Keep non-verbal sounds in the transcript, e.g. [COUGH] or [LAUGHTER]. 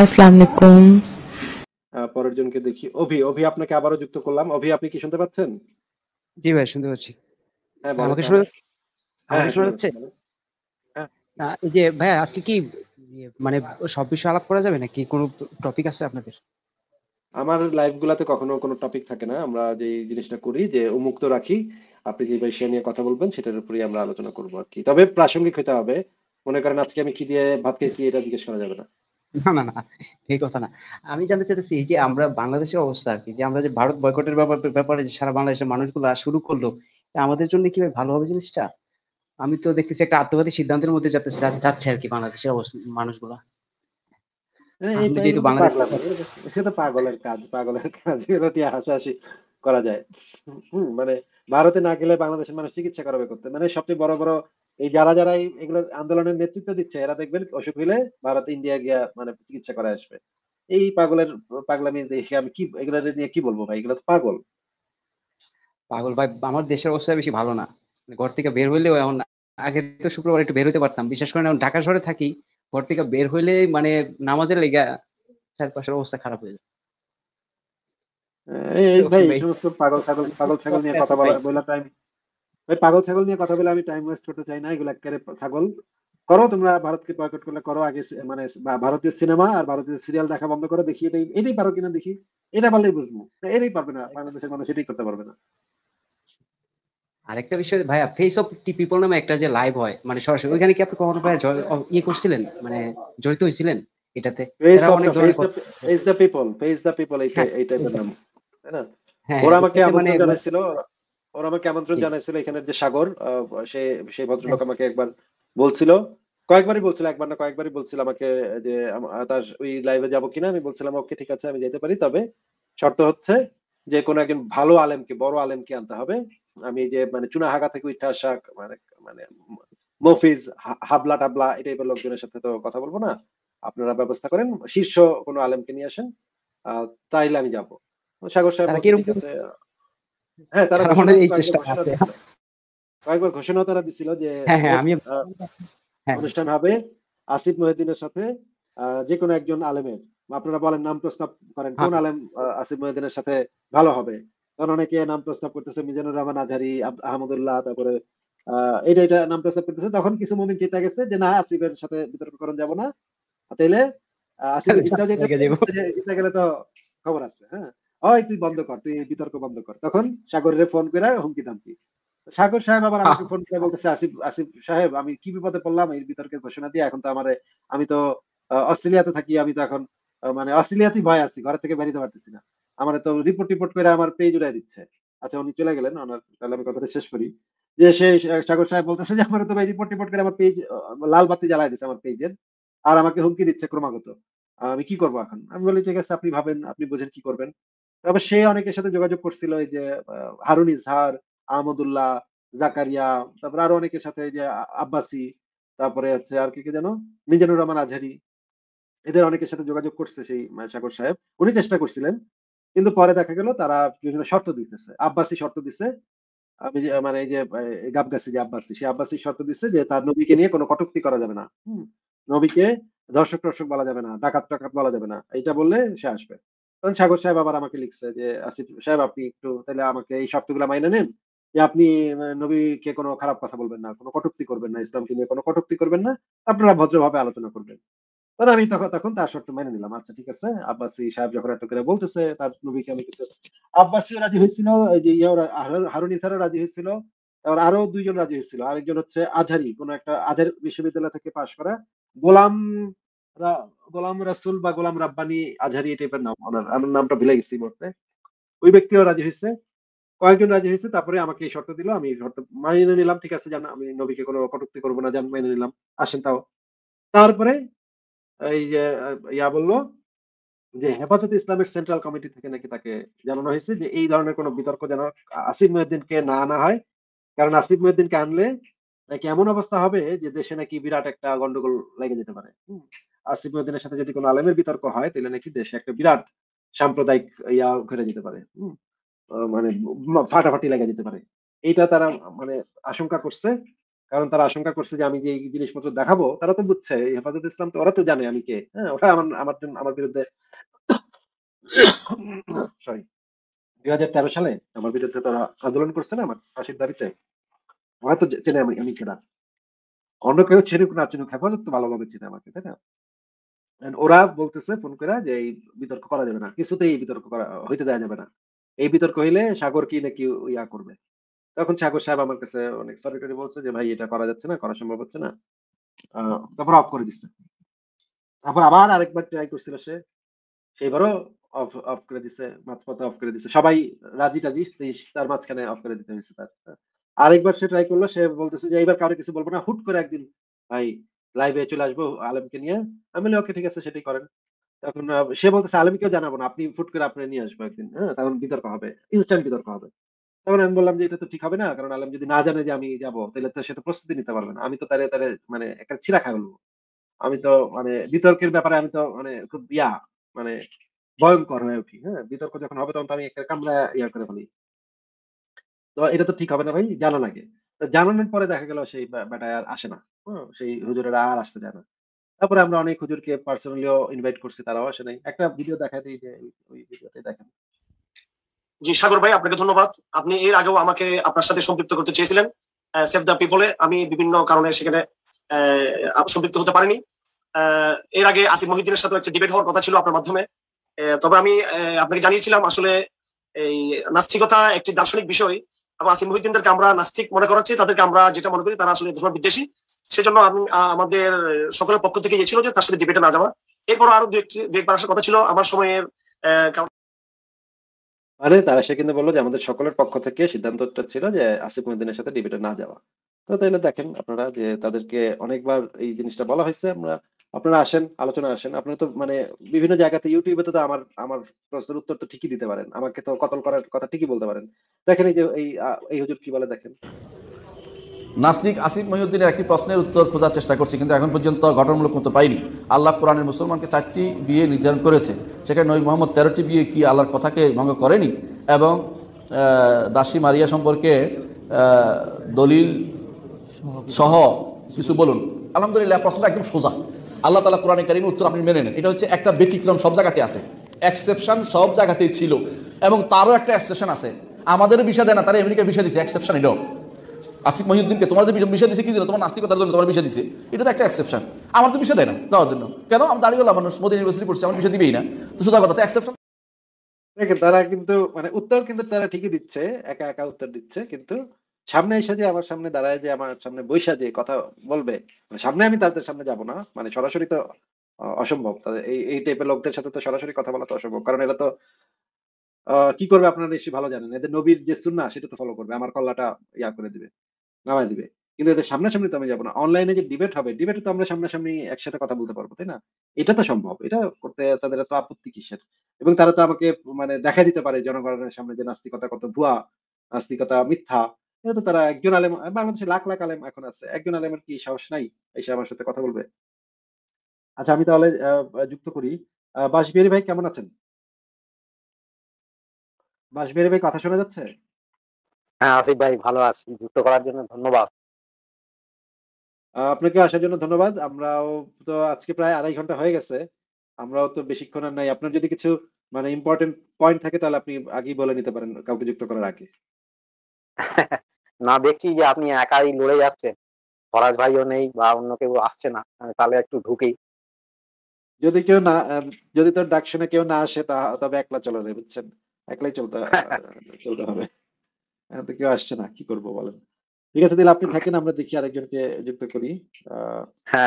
আসসালামু আলাইকুম পরের জনকে দেখি অভি অভি আপনাকে যুক্ত করলাম অভি আপনি কি শুনতে পাচ্ছেন জি ভাই শুনতে পাচ্ছি হ্যাঁ, আমাকে হ্যাঁ, আমাকে না হ্যাঁ। এই যে ভাই আজকে কি ইয়ে, মানে সব আলাপ করা যাবে নাকি কোনো টপিক আছে আপনাদের আমার লাইফ গুলাতে কখনো কোনো টপিক থাকে না আমরা যে জিনিসটা করি যে উন্মুক্ত রাখি আপনি যে বিষয় নিয়ে কথা বলবেন সেটার উপরেই আমরা আলোচনা করবো আর কি তবে প্রাসঙ্গিক হতে হবে মনে করেন আজকে আমি কি দিয়ে ভাত খেয়েছি এটা জিজ্ঞেস করা যাবে না না না না এই কথা না আমি জানতে চাইতেছি যে আমরা বাংলাদেশের অবস্থা আর কি যে আমরা যে ভারত বয়কটের ব্যাপার- ব্যাপারে যে সারা বাংলাদেশের মানুষগুলো শুরু করলো আমাদের জন্য কি ভাই ভালো হবে জিনিসটা আমি তো দেখতেছি একটা আত্মঘাতী সিদ্ধান্তের মধ্যে যাতে যাচ্ছে আর কি বাংলাদেশের অবস্থা মানুষগুলা হ্যাঁ, যেহেতু বাংলাদেশ- পাগলামি। তো পাগলের কাজ পাগলের কাজ এগুলো দিয়ে হাসাহাসি করা যায় হম মানে ভারতে না গেলে বাংলাদেশের মানুষ চিকিৎসা করাবে করতে মানে সবচেয়ে বড় বড় এই যারা যারা এগুলো আন্দোলনের নেতৃত্ব দিচ্ছে এরা দেখবেন অসুখ হইলে ভারত ইন্ডিয়া গিয়া মানে চিকিৎসা করে আসবে এই পাগলের পাগলামি দেখে আমি কি এগুলো নিয়ে কি বলবো ভাই এগুলো তো পাগল পাগল ভাই আমার দেশের অবস্থা বেশি ভালো না মানে ঘর থেকে বের হইলেও এখন আগে তো শুক্রবার একটু বের হইতে পারতাম বিশেষ করে এখন ঢাকা শহরে থাকি ঘর থেকে বের হইলে মানে নামাজের লেগে চারপাশের অবস্থা খারাপ হয়ে যায় এই ভাই পাগল ছাগল পাগল ছাগল নিয়ে কথা বলা বলতে আমি ভাই পাগল ছাগল নিয়ে কথা বলে আমি টাইম ওয়েস্ট করতে চাই না এগুলা একেবারে ছাগল করো তোমরা ভারতকে বয়কট করলে করো আগে মানে ভারতীয় সিনেমা আর ভারতীয় সিরিয়াল দেখা বন্ধ করো দেখি এটাই এটাই পারো কিনা দেখি এটা পারলেই বুঝবো এটাই পারবে না বাংলাদেশের মানুষ এটাই করতে পারবে না আরেকটা বিষয় ভাইয়া ফেস অফ টি পিপল নামে একটা যে লাইভ হয় মানে সরাসরি ওইখানে কি আপনি কখনো ভাইয়া ইয়ে করছিলেন মানে জড়িত হয়েছিলেন এটাতে face of face the people face the people এইটা এইটা নাম তাই না হ্যাঁ, ওরা আমাকে আমন্ত্রণ মানে জানাইছিল ওরা আমাকে আমন্ত্রণ জানাইছিল এখানের যে সাগর সে সেই ভদ্রলোক হ্যাঁ। আমাকে একবার বলছিল কয়েকবারই বলছিল একবার না কয়েকবারই বলছিল আমাকে যে তার ওই লাইভে যাব কিনা আমি বলছিলাম ওকে ঠিক আছে আমি যেতে পারি তবে শর্ত হচ্ছে যে কোনো একজন ভালো আলেমকে বড় আলেমকে আনতে হবে আমি যে মানে চুনা হাগা থেকে উঠে আসা মানে মানে মফিজ হাবলা টাবলা এই টাইপের লোকজনের সাথে তো কথা বলবো না আপনারা ব্যবস্থা করেন শীর্ষ কোনো আলেমকে নিয়ে আসেন তাইলে আমি যাবো সাগর সাহেব হ্যাঁ, হ্যাঁ, ঘোষণা তারা দিছিল যে হ্যাঁ, অনুষ্ঠান হবে আসিফ সাথে যে কোনো একজন আলেমের আপনারা বলেন নাম প্রস্তাব করেন কোন আলেম আসিফ সাথে ভালো হবে কারণ অনেকে নাম প্রস্তাব করতেছে মিজানুর রহমান আজহারি আহমদুল্লাহ তারপরে এটা এটা নাম প্রস্তাব করতেছে তখন কিছু মমিন চিন্তা গেছে যে না আসিফের সাথে বিতর্ক করা যাবো না তাইলে আসিফ চিন্তা [LAUGHS] গেলে তো খবর আছে হ্যাঁ ওই তুই বন্ধ কর তুই বিতর্ক বন্ধ কর তখন সাগরের ফোন করে হুমকি দামকি সাগর সাহেব আবার আমাকে ফোন করে বলতেছে আসিফ আসিফ সাহেব আমি কি বিপদে পড়লাম এই বিতর্কের ঘোষণা দিয়ে এখন তো আমার আমি তো অস্ট্রেলিয়াতে থাকি আমি তো এখন মানে অস্ট্রেলিয়াতেই ভয় আছি ঘর থেকে বেরিয়ে পারতেছি না আমার তো রিপোর্ট টিপোর্ট করে আমার পেজ উড়াই দিচ্ছে আচ্ছা উনি চলে গেলেন ওনার তাহলে আমি কথাটা শেষ করি যে সে সাগর সাহেব বলতেছে যে আমার তো ভাই রিপোর্ট টিপোর্ট করে আমার পেজ লাল বাতি জ্বালাই দিচ্ছে আমার পেজের আর আমাকে হুমকি দিচ্ছে ক্রমাগত আমি কি করবো এখন আমি বলি ঠিক আছে আপনি ভাবেন আপনি বোঝেন কি করবেন তারপর সে অনেকের সাথে যোগাযোগ করছিল এই যে হারুন ইজহার আহমদুল্লাহ জাকারিয়া তারপরে আরো অনেকের সাথে যে আব্বাসি তারপরে হচ্ছে আর কি যেন মিজানুর রহমান আজহারি এদের অনেকের সাথে যোগাযোগ করছে সেই সাগর সাহেব উনি চেষ্টা করছিলেন কিন্তু পরে দেখা গেল তারা বিভিন্ন শর্ত দিতেছে আব্বাসি শর্ত দিছে আমি মানে এই যে গাবগাছি যে আব্বাসি সে আব্বাসি শর্ত দিচ্ছে যে তার নবীকে নিয়ে কোনো কটুক্তি করা যাবে না নবীকে দর্শক টর্শক বলা যাবে না ডাকাত টাকাত বলা যাবে না এটা বললে সে আসবে তখন সাগর সাহেব আবার আমাকে লিখছে যে আসিফ সাহেব আপনি একটু তাহলে আমাকে এই শর্তগুলো মাইনে নেন যে আপনি নবীকে কোনো খারাপ কথা বলবেন না কোনো কটুক্তি করবেন না ইসলামকে নিয়ে কোনো কটুক্তি করবেন না আপনারা ভদ্রভাবে আলোচনা করবেন তখন আমি তখন তখন তার শর্ত মেনে নিলাম আচ্ছা ঠিক আছে আব্বাসি সাহেব যখন এত করে বলতেছে তার নবীকে আমি কিছু আব্বাসিও রাজি হয়েছিল যে হারুন ইসারও রাজি হয়েছিল তারপর আরো দুইজন রাজি হয়েছিল আরেকজন হচ্ছে আজহারি কোন একটা আজহার বিশ্ববিদ্যালয় থেকে পাশ করা গোলাম গোলাম রাসুল বা গোলাম রাব্বানি আজহারি এই টাইপের নাম ওনার আমার নামটা ভুলে গেছি বলতে ওই ব্যক্তিও রাজি হয়েছে কয়েকজন রাজি হয়েছে তারপরে আমাকে এই শর্ত দিল আমি শর্ত মাইনে নিলাম ঠিক আছে জান আমি নবীকে কোনো কটুক্তি করবো না জান মাইনে নিলাম আসেন তাও তারপরে এই যে ইয়া বললো যে হেফাজত ইসলামের সেন্ট্রাল কমিটি থেকে নাকি তাকে জানানো হয়েছে যে এই ধরনের কোনো বিতর্ক যেন আসিফ মহিউদ্দিনকে না আনা হয় কারণ আসিফ মহিউদ্দিনকে আনলে নাকি এমন অবস্থা হবে যে দেশে নাকি বিরাট একটা গন্ডগোল লেগে যেতে পারে আসিফ সাথে যদি কোনো আলেমের বিতর্ক হয় তাহলে নাকি দেশে একটা বিরাট সাম্প্রদায়িক ইয়া ঘটে যেতে পারে মানে ফাটাফাটি লেগে যেতে পারে এইটা তারা মানে আশঙ্কা করছে কারণ তারা আশঙ্কা করছে যে আমি যে জিনিসপত্র দেখাবো তারা তো বুঝছে হেফাজত ইসলাম তো ওরা তো জানে আমি কে হ্যাঁ ওরা আমার আমার আমার বিরুদ্ধে সরি [COUGHS] দুই হাজার তেরো সালে আমার বিরুদ্ধে তারা আন্দোলন করছে না আমার ফাঁসির দাবিতে ওরা তো চেনে আমি আমি কেনা অন্য কেউ চিনুক না চিনুক হেফাজত তো ভালোভাবে চেনে আমাকে তাই না ওরা বলতেছে ফোন করে যে এই বিতর্ক করা যাবে না কিছুতেই বিতর্ক করা হইতে দেওয়া যাবে না এই বিতর্ক হইলে সাগর কি নাকি ইয়া করবে তখন সাগর সাহেব আমার কাছে অনেক সরিটরি বলছে যে ভাই এটা করা যাচ্ছে না করা সম্ভব হচ্ছে না তারপর অফ করে দিচ্ছে তারপর আবার আরেকবার ট্রাই করছিল সে সেইবারও অফ অফ করে দিছে মাঝপথে অফ করে দিছে সবাই রাজি টাজি তার মাঝখানে অফ করে দিতে হয়েছে তার আরেকবার সে ট্রাই করলো সে বলতেছে যে এইবার কারো কিছু বলবো না হুট করে একদিন ভাই লাইভে চলে আসবো আলমকে নিয়ে আমি বলি ওকে ঠিক আছে সেটাই করেন তখন সে বলতেছে আলমকেও জানাবো না আপনি ফুট করে আপনি নিয়ে আসবো একদিন হ্যাঁ তখন বিতর্ক হবে ইনস্ট্যান্ট বিতর্ক হবে তখন আমি বললাম যে এটা তো ঠিক হবে না কারণ আলম যদি না জানে যে আমি যাব তাহলে তো সে তো প্রস্তুতি নিতে পারবে না আমি তো তারে তারে মানে একটা ছিঁড়া খাই বলবো আমি তো মানে বিতর্কের ব্যাপারে আমি তো মানে খুব ইয়া মানে ভয়ঙ্কর হয়ে উঠি হ্যাঁ বিতর্ক যখন হবে তখন তো আমি একটা কামড়া ইয়া করে ফেলি তো এটা তো ঠিক হবে না ভাই জানান আগে জানানোর পরে দেখা গেল সেই বেটা আর আসে না সেই হুজুরের আর আসতে চায় না তারপরে আমরা অনেক হুজুরকে পার্সোনালিও ইনভাইট করছি তারাও আসে নাই একটা ভিডিও দেখা দিই যে ওই ভিডিওতে দেখেন জি সাগর ভাই আপনাকে ধন্যবাদ আপনি এর আগেও আমাকে আপনার সাথে সম্পৃক্ত করতে চেয়েছিলেন সেভ দ্য পিপলে আমি বিভিন্ন কারণে সেখানে সম্পৃক্ত হতে পারিনি এর আগে আসিফ মহিদ্দিনের সাথে একটা ডিবেট হওয়ার কথা ছিল আপনার মাধ্যমে তবে আমি আপনাকে জানিয়েছিলাম আসলে এই নাস্তিকতা একটি দার্শনিক বিষয় এবং আসিফ মহিদ্দিনদেরকে আমরা নাস্তিক মনে করাচ্ছি তাদেরকে আমরা যেটা মনে করি তারা আসলে ধর্ম বিদ্বেষী সেজন্য আমি আমাদের সকলের পক্ষ থেকে গেছিল যে তার সাথে ডিবেটে না যাওয়া এরপর আরো দু একটি আসার কথা ছিল আমার সময়ের আরে তারা সে কিন্তু বললো যে আমাদের সকলের পক্ষ থেকে সিদ্ধান্তটা ছিল যে আসিফ মহিউদ্দিনের সাথে ডিবেটে না যাওয়া তো তাইলে দেখেন আপনারা যে তাদেরকে অনেকবার এই জিনিসটা বলা হয়েছে আমরা আপনারা আসেন আলোচনা আসেন আপনারা তো মানে বিভিন্ন জায়গাতে ইউটিউবে তো আমার আমার প্রশ্নের উত্তর তো ঠিকই দিতে পারেন আমাকে তো কতল করার কথা ঠিকই বলতে পারেন দেখেন এই যে এই এই হুজুর কি বলে দেখেন নাসনিক আসিফ মহিউদ্দিনের একটি প্রশ্নের উত্তর খোঁজার চেষ্টা করছি কিন্তু এখন পর্যন্ত ঘটনামূলক মতো পাইনি আল্লাহ কোরআনের মুসলমানকে চারটি বিয়ে নির্ধারণ করেছে সেখানে নবী মোহাম্মদ তেরোটি বিয়ে কি আল্লাহর কথাকে ভঙ্গ করেনি এবং দাসী মারিয়া সম্পর্কে দলিল সহ কিছু বলুন আলহামদুলিল্লাহ প্রশ্নটা একদম সোজা আল্লাহ তালা কোরআন কারিম উত্তর আপনি মেনে নেন এটা হচ্ছে একটা ব্যতিক্রম সব জায়গাতে আছে এক্সেপশন সব জায়গাতেই ছিল এবং তারও একটা এক্সেপশন আছে আমাদের বিষয় দেয় না তারা এমনিকে বিষয় দিচ্ছে এক্সেপশন এটাও আসিফ মহিউদ্দিনকে তোমার যে বিষয় দিছে কি জন্য তোমার নাস্তিকতার জন্য তোমার বিষয় দিছে এটা তো একটা এক্সেপশন আমার তো বিষয় দেয় না দেওয়ার জন্য কেন আমি দাঁড়িয়ে গেলাম মানুষ মোদী ইউনিভার্সিটি পড়ছে আমার বিষয় দিবেই না তো সুতরাং কথা এক্সেপশন তারা কিন্তু মানে উত্তর কিন্তু তারা ঠিকই দিচ্ছে একা একা উত্তর দিচ্ছে কিন্তু সামনে এসে যে আমার সামনে দাঁড়ায় যে আমার সামনে বৈশা যে কথা বলবে মানে সামনে আমি তাদের সামনে যাব না মানে সরাসরি তো অসম্ভব এই এই টাইপের লোকদের সাথে তো সরাসরি কথা বলা তো অসম্ভব কারণ এরা তো কি করবে আপনারা বেশি ভালো জানেন এদের নবীর যে সুন্না সেটা তো ফলো করবে আমার কল্লাটা ইয়া করে দিবে নামায় দিবে কিন্তু এদের সামনাসামনি তো আমি যাবো না অনলাইনে যে ডিবেট হবে ডিবেটে তো আমরা সামনাসামনি একসাথে কথা বলতে পারবো তাই না এটা তো সম্ভব এটা করতে তাদের এত আপত্তি কিসের এবং তারা তো আমাকে মানে দেখা দিতে পারে জনগণের সামনে যে নাস্তিকতা কত ভুয়া নাস্তিকতা মিথ্যা এটা তো তারা একজন আলেম বাংলাদেশে লাখ লাখ আলেম এখন আছে একজন আলেমের কি সাহস নাই এসে আমার সাথে কথা বলবে আচ্ছা আমি তাহলে যুক্ত করি বাসবিহারী ভাই কেমন আছেন বাসবিহারী ভাই কথা শোনা যাচ্ছে হ্যাঁ আসিফ ভাই ভালো আছি। যুক্ত করার জন্য ধন্যবাদ। আপনাকে আসার জন্য ধন্যবাদ। আমরাও তো আজকে প্রায় আড়াই ঘন্টা হয়ে গেছে। আমরাও তো বেশিক্ষণ আর নাই। আপনার যদি কিছু মানে ইম্পর্টেন্ট পয়েন্ট থাকে তাহলে আপনি আগেই বলে নিতে পারেন কাউকে যুক্ত করার আগে। না দেখছি যে আপনি একাই লড়ে যাচ্ছেন। ফরাজ ভাইও নেই বা অন্য কেউ আসছে না। তাহলে একটু ঢুকি। যদি কেউ না যদি তোর ডাক শুনে কেউ না আসে তা তবে একলা চলে রে বুঝছেন? একলাই চলতে [LAUGHS] চলতে হবে। এখন তো কেউ আসছে না কি করব বলেন ঠিক আছে তাহলে আপনি থাকেন আমরা দেখি আরেকজনকে যুক্ত করি হ্যাঁ